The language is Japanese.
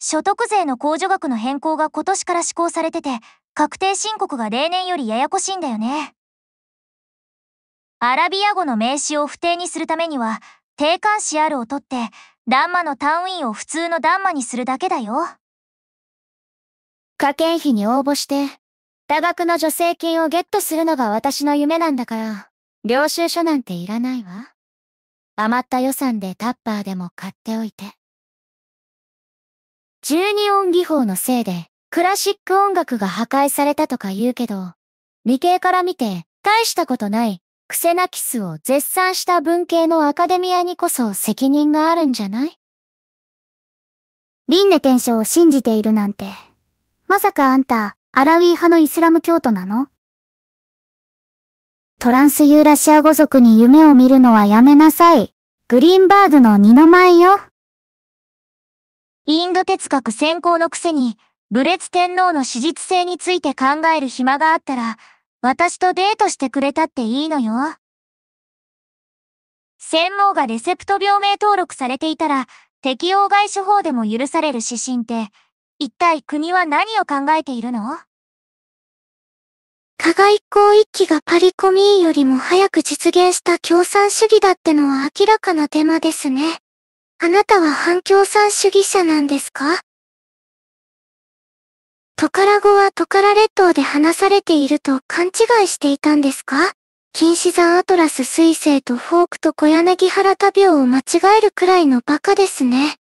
所得税の控除額の変更が今年から施行されてて、確定申告が例年よりややこしいんだよね。アラビア語の名詞を不定にするためには、定冠詞あるを取って、ダンマの単位を普通のダンマにするだけだよ。科研費に応募して、多額の助成金をゲットするのが私の夢なんだから、領収書なんていらないわ。余った予算でタッパーでも買っておいて。12音技法のせいで、クラシック音楽が破壊されたとか言うけど、理系から見て、大したことない、クセナキスを絶賛した文系のアカデミアにこそ責任があるんじゃない輪廻転生を信じているなんて。まさかあんた、アラウィー派のイスラム教徒なのトランスユーラシア語族に夢を見るのはやめなさい。グリーンバーグの二の舞よ。インド哲学専攻のくせに、ブレツ天皇の史実性について考える暇があったら、私とデートしてくれたっていいのよ。専門がレセプト病名登録されていたら、適用外処方でも許される指針って、一体国は何を考えているの加害行一揆がパリコミーよりも早く実現した共産主義だってのは明らかなデマですね。あなたは反共産主義者なんですかトカラ語はトカラ列島で話されていると勘違いしていたんですか金子山アトラス彗星とフォークと小柳原旅を間違えるくらいの馬鹿ですね。